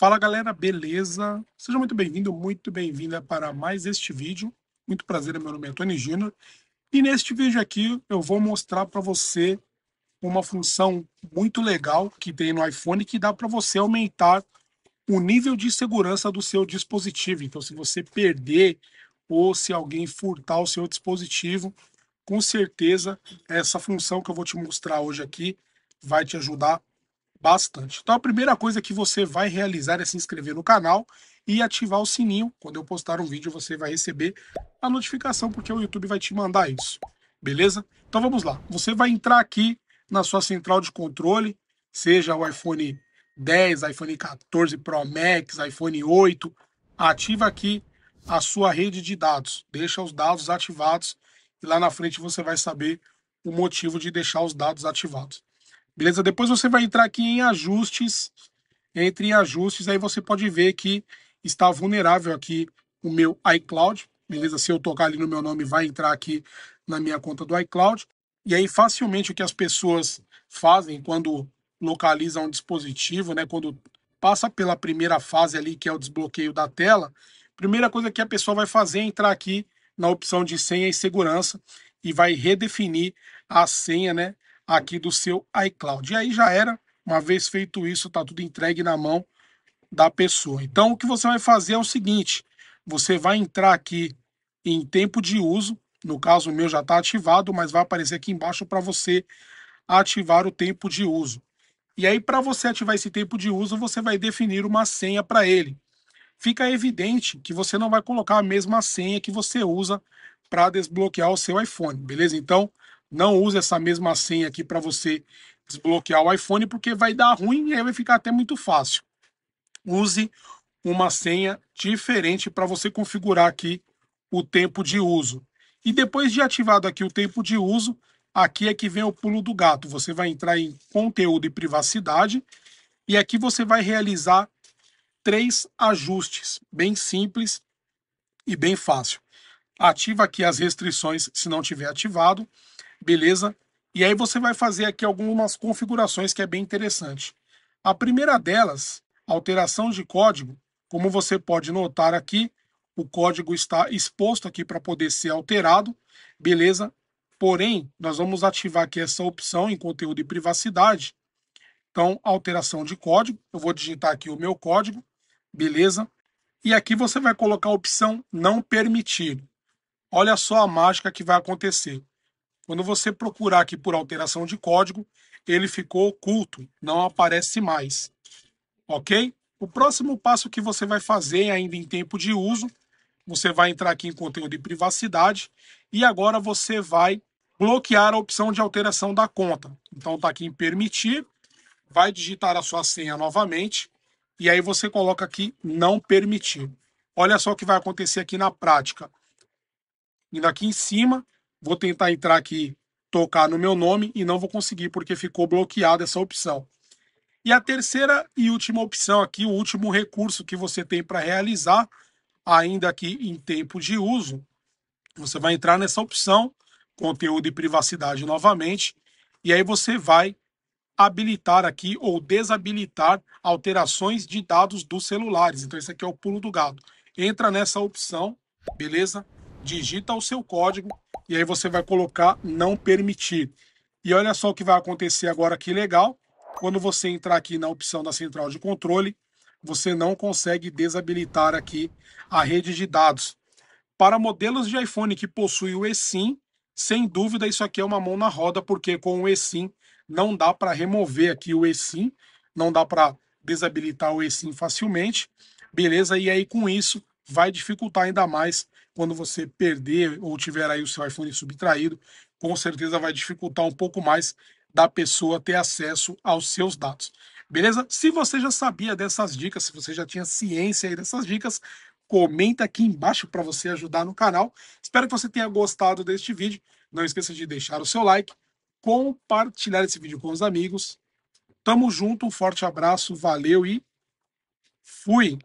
Fala galera, beleza? Seja muito bem-vindo, muito bem-vinda para mais este vídeo. Muito prazer, meu nome é Tony Gino. E neste vídeo aqui eu vou mostrar para você uma função muito legal que tem no iPhone que dá para você aumentar o nível de segurança do seu dispositivo. Então, se você perder ou se alguém furtar o seu dispositivo, com certeza essa função que eu vou te mostrar hoje aqui vai te ajudar bastante. Então a primeira coisa que você vai realizar é se inscrever no canal e ativar o sininho. Quando eu postar um vídeo, você vai receber a notificação, porque o YouTube vai te mandar isso. Beleza? Então vamos lá. Você vai entrar aqui na sua central de controle, seja o iPhone 10, iPhone 14 Pro Max, iPhone 8. Ativa aqui a sua rede de dados. Deixa os dados ativados e lá na frente você vai saber o motivo de deixar os dados ativados. Beleza? Depois você vai entrar aqui em ajustes. Entre ajustes, aí você pode ver que está vulnerável aqui o meu iCloud. Beleza? Se eu tocar ali no meu nome, vai entrar aqui na minha conta do iCloud. E aí, facilmente, o que as pessoas fazem quando localizam um dispositivo, né? Quando passa pela primeira fase ali, que é o desbloqueio da tela, primeira coisa que a pessoa vai fazer é entrar aqui na opção de senha e segurança e vai redefinir a senha, né? aqui do seu iCloud. E aí já era, uma vez feito isso, está tudo entregue na mão da pessoa. Então, o que você vai fazer é o seguinte: você vai entrar aqui em tempo de uso. No caso, o meu já está ativado, mas vai aparecer aqui embaixo para você ativar o tempo de uso. E aí, para você ativar esse tempo de uso, você vai definir uma senha para ele. Fica evidente que você não vai colocar a mesma senha que você usa para desbloquear o seu iPhone, beleza? Então, não use essa mesma senha aqui para você desbloquear o iPhone, porque vai dar ruim e aí vai ficar até muito fácil. Use uma senha diferente para você configurar aqui o tempo de uso. E depois de ativado aqui o tempo de uso, aqui é que vem o pulo do gato. Você vai entrar em conteúdo e privacidade e aqui você vai realizar três ajustes, bem simples e bem fácil. Ativa aqui as restrições se não tiver ativado beleza? E aí você vai fazer aqui algumas configurações que é bem interessante. A primeira delas, alteração de código, como você pode notar aqui, o código está exposto aqui para poder ser alterado, beleza? Porém, nós vamos ativar aqui essa opção em conteúdo e privacidade. Então, alteração de código, eu vou digitar aqui o meu código, beleza? E aqui você vai colocar a opção não permitido. Olha só a mágica que vai acontecer. Quando você procurar aqui por alteração de código, ele ficou oculto, não aparece mais. Ok? O próximo passo que você vai fazer ainda em tempo de uso, você vai entrar aqui em conteúdo de privacidade e agora você vai bloquear a opção de alteração da conta. Então está aqui em permitir, vai digitar a sua senha novamente e aí você coloca aqui não permitir. Olha só o que vai acontecer aqui na prática. Indo aqui em cima, Vou tentar entrar aqui, tocar no meu nome e não vou conseguir porque ficou bloqueada essa opção. E a terceira e última opção aqui, o último recurso que você tem para realizar, ainda aqui em tempo de uso, você vai entrar nessa opção, conteúdo e privacidade novamente, e aí você vai habilitar aqui ou desabilitar alterações de dados dos celulares. Então, esse aqui é o pulo do gato. Entra nessa opção, beleza? Digita o seu código e aí você vai colocar não permitir. E olha só o que vai acontecer agora que legal. Quando você entrar aqui na opção da central de controle, você não consegue desabilitar aqui a rede de dados. Para modelos de iPhone que possuem o eSIM, sem dúvida isso aqui é uma mão na roda, porque com o eSIM não dá para remover aqui o eSIM, não dá para desabilitar o eSIM facilmente. Beleza? E aí com isso vai dificultar ainda mais quando você perder ou tiver aí o seu iPhone subtraído, com certeza vai dificultar um pouco mais da pessoa ter acesso aos seus dados. Beleza? Se você já sabia dessas dicas, se você já tinha ciência aí dessas dicas, comenta aqui embaixo para você ajudar no canal. Espero que você tenha gostado deste vídeo. Não esqueça de deixar o seu like, compartilhar esse vídeo com os amigos. Tamo junto, um forte abraço, valeu e fui!